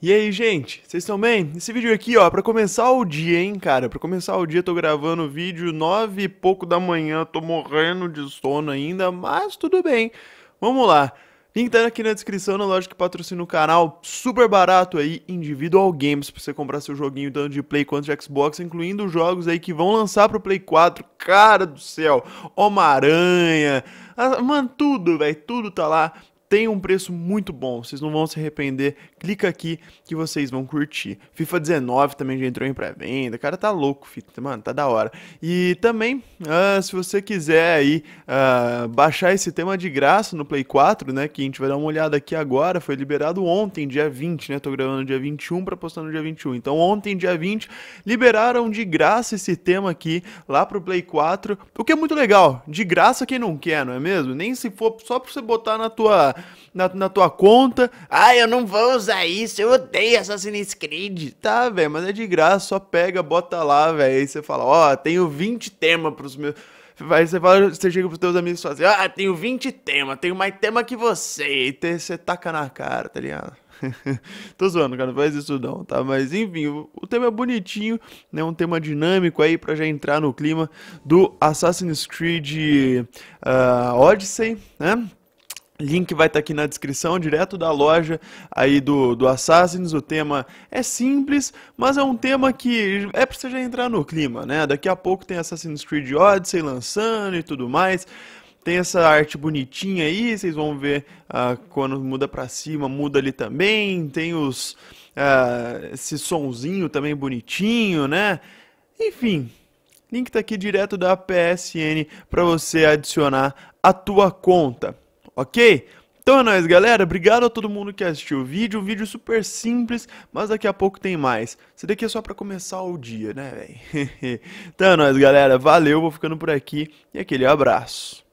E aí, gente, vocês estão bem? Esse vídeo aqui, ó, pra começar o dia, hein, cara, pra começar o dia, tô gravando o vídeo nove e pouco da manhã, tô morrendo de sono ainda, mas tudo bem, vamos lá. Link tá aqui na descrição, na né? loja que patrocina o canal, super barato aí, Individual Games, pra você comprar seu joguinho tanto de Play quanto de Xbox, incluindo jogos aí que vão lançar pro Play 4, cara do céu, Homem-Aranha, ah, mano, tudo, velho, tudo tá lá tem um preço muito bom, vocês não vão se arrepender. Clica aqui que vocês vão curtir. FIFA 19 também já entrou em pré-venda, cara tá louco, fifa mano, tá da hora. E também, uh, se você quiser aí uh, baixar esse tema de graça no Play 4, né, que a gente vai dar uma olhada aqui agora, foi liberado ontem, dia 20, né, tô gravando dia 21 pra postar no dia 21. Então ontem, dia 20, liberaram de graça esse tema aqui lá pro Play 4, o que é muito legal, de graça quem não quer, não é mesmo? Nem se for só pra você botar na tua na, na tua conta. Ah, eu não vou usar isso, eu odeio Assassin's Creed. Tá, velho, mas é de graça, só pega, bota lá, velho. Aí você fala, ó, oh, tenho 20 temas pros meus. Aí você, fala, você chega pros teus amigos e fala assim, ah, tenho 20 temas, tenho mais tema que você. E você taca na cara, tá ligado? Tô zoando, cara, não faz isso não, tá? Mas enfim, o, o tema é bonitinho, né? Um tema dinâmico aí pra já entrar no clima do Assassin's Creed uh, Odyssey, né? Link vai estar tá aqui na descrição, direto da loja aí do, do Assassins. O tema é simples, mas é um tema que é pra você já entrar no clima, né? Daqui a pouco tem Assassin's Creed Odyssey lançando e tudo mais. Tem essa arte bonitinha aí, vocês vão ver ah, quando muda pra cima, muda ali também. Tem os ah, esse sonzinho também bonitinho, né? Enfim, link tá aqui direto da PSN para você adicionar a tua conta ok? Então é nóis, galera. Obrigado a todo mundo que assistiu o vídeo. Um vídeo super simples, mas daqui a pouco tem mais. Isso daqui é só pra começar o dia, né, velho? então é nóis, galera. Valeu, vou ficando por aqui. E aquele abraço.